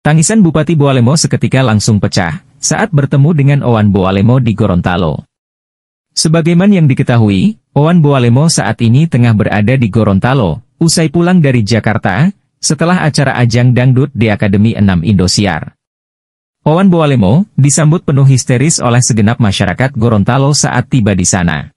Tangisan Bupati Boalemo seketika langsung pecah saat bertemu dengan Owan Boalemo di Gorontalo. Sebagaimana yang diketahui, Owan Boalemo saat ini tengah berada di Gorontalo, usai pulang dari Jakarta, setelah acara ajang dangdut di Akademi 6 Indosiar. Owan Boalemo disambut penuh histeris oleh segenap masyarakat Gorontalo saat tiba di sana.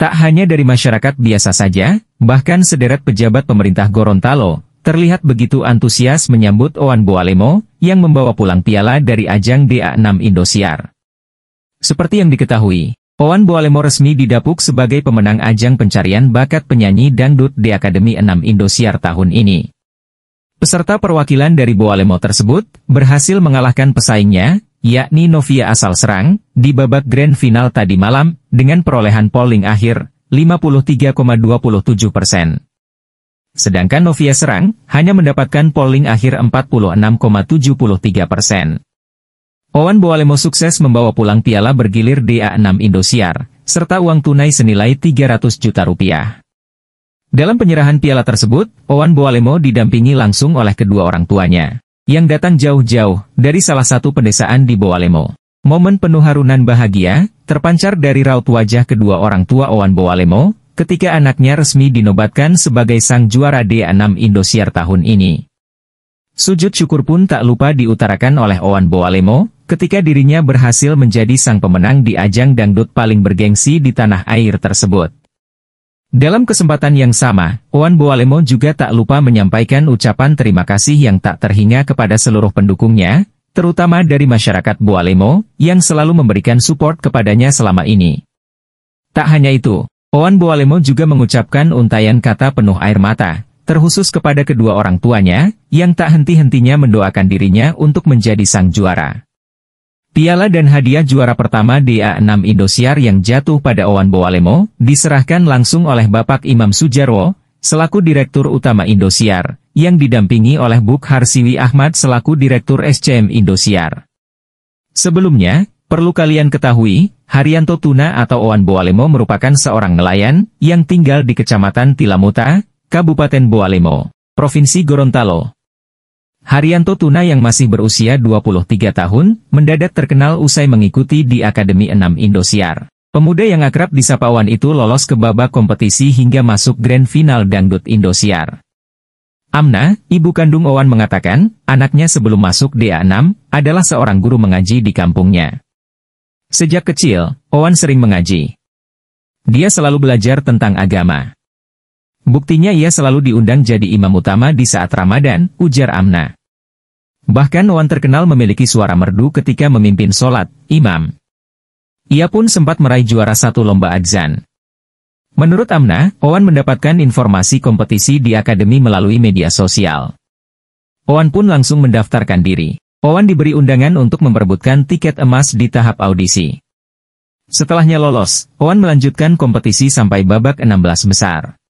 Tak hanya dari masyarakat biasa saja, bahkan sederet pejabat pemerintah Gorontalo, terlihat begitu antusias menyambut Owen Boalemo, yang membawa pulang piala dari ajang DA6 Indosiar. Seperti yang diketahui, Owen Boalemo resmi didapuk sebagai pemenang ajang pencarian bakat penyanyi dangdut di Akademi 6 Indosiar tahun ini. Peserta perwakilan dari Boalemo tersebut berhasil mengalahkan pesaingnya, yakni Novia asal Serang, di babak grand final tadi malam, dengan perolehan polling akhir, 53,27 persen. Sedangkan Novia Serang, hanya mendapatkan polling akhir 46,73 persen. Owen Boalemo sukses membawa pulang piala bergilir DA6 Indosiar, serta uang tunai senilai 300 juta rupiah. Dalam penyerahan piala tersebut, Owen Boalemo didampingi langsung oleh kedua orang tuanya, yang datang jauh-jauh dari salah satu pedesaan di Boalemo. Momen penuh harunan bahagia, terpancar dari raut wajah kedua orang tua Owan Boalemo, ketika anaknya resmi dinobatkan sebagai sang juara D6 Indosiar tahun ini. Sujud syukur pun tak lupa diutarakan oleh Owan Boalemo, ketika dirinya berhasil menjadi sang pemenang di ajang dangdut paling bergengsi di tanah air tersebut. Dalam kesempatan yang sama, Owan Boalemo juga tak lupa menyampaikan ucapan terima kasih yang tak terhingga kepada seluruh pendukungnya, terutama dari masyarakat Boalemo, yang selalu memberikan support kepadanya selama ini. Tak hanya itu, Owan Boalemo juga mengucapkan untayan kata penuh air mata, terkhusus kepada kedua orang tuanya, yang tak henti-hentinya mendoakan dirinya untuk menjadi sang juara. Piala dan hadiah juara pertama DA6 Indosiar yang jatuh pada Owan Boalemo, diserahkan langsung oleh Bapak Imam Sujarwo, selaku Direktur Utama Indosiar, yang didampingi oleh Buk Harsiwi Ahmad selaku Direktur SCM Indosiar. Sebelumnya, Perlu kalian ketahui, Haryanto Tuna atau Oan Boalemo merupakan seorang nelayan yang tinggal di Kecamatan Tilamuta, Kabupaten Boalemo, Provinsi Gorontalo. Haryanto Tuna yang masih berusia 23 tahun, mendadak terkenal usai mengikuti di Akademi 6 Indosiar. Pemuda yang akrab di Sapawan itu lolos ke babak kompetisi hingga masuk Grand Final Dangdut Indosiar. Amna, ibu kandung Owan mengatakan, anaknya sebelum masuk DA6, adalah seorang guru mengaji di kampungnya. Sejak kecil, Owan sering mengaji. Dia selalu belajar tentang agama. Buktinya ia selalu diundang jadi imam utama di saat Ramadan, ujar Amna. Bahkan Owan terkenal memiliki suara merdu ketika memimpin sholat, imam. Ia pun sempat meraih juara satu lomba adzan. Menurut Amna, Owan mendapatkan informasi kompetisi di akademi melalui media sosial. Owan pun langsung mendaftarkan diri. Oan diberi undangan untuk memperebutkan tiket emas di tahap audisi. Setelahnya lolos, Oan melanjutkan kompetisi sampai babak 16 besar.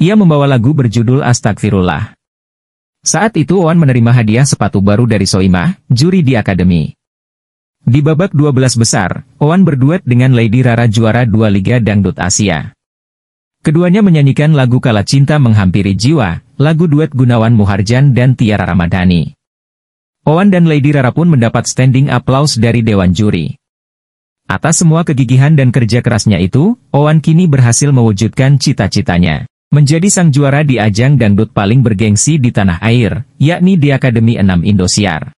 Ia membawa lagu berjudul Astagfirullah. Saat itu Oan menerima hadiah sepatu baru dari Soimah, juri di Akademi. Di babak 12 besar, Owan berduet dengan Lady Rara juara dua Liga Dangdut Asia. Keduanya menyanyikan lagu Kala Cinta Menghampiri Jiwa, lagu duet Gunawan Muharjan dan Tiara Ramadhani. Owen dan Lady Rara pun mendapat standing applause dari Dewan Juri. Atas semua kegigihan dan kerja kerasnya itu, Owen kini berhasil mewujudkan cita-citanya. Menjadi sang juara di ajang dangdut paling bergengsi di tanah air, yakni di Akademi 6 Indosiar.